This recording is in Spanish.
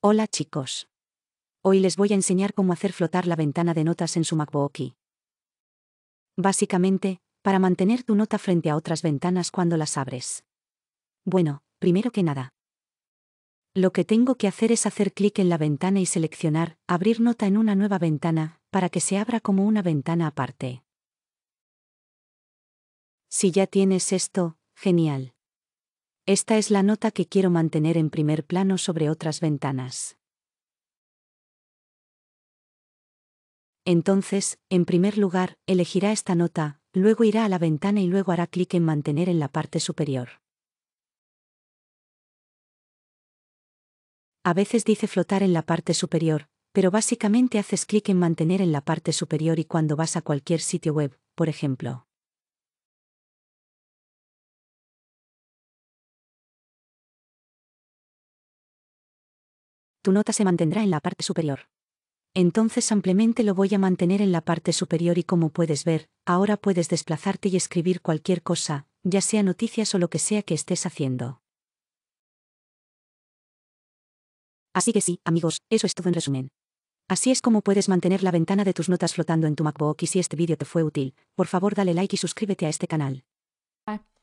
Hola chicos. Hoy les voy a enseñar cómo hacer flotar la ventana de notas en su MacBookie. Básicamente, para mantener tu nota frente a otras ventanas cuando las abres. Bueno, primero que nada. Lo que tengo que hacer es hacer clic en la ventana y seleccionar Abrir nota en una nueva ventana, para que se abra como una ventana aparte. Si ya tienes esto, genial. Esta es la nota que quiero mantener en primer plano sobre otras ventanas. Entonces, en primer lugar, elegirá esta nota, luego irá a la ventana y luego hará clic en mantener en la parte superior. A veces dice flotar en la parte superior, pero básicamente haces clic en mantener en la parte superior y cuando vas a cualquier sitio web, por ejemplo. nota se mantendrá en la parte superior. Entonces simplemente lo voy a mantener en la parte superior y como puedes ver, ahora puedes desplazarte y escribir cualquier cosa, ya sea noticias o lo que sea que estés haciendo. Así que sí, amigos, eso es todo en resumen. Así es como puedes mantener la ventana de tus notas flotando en tu MacBook y si este vídeo te fue útil, por favor dale like y suscríbete a este canal. Ah,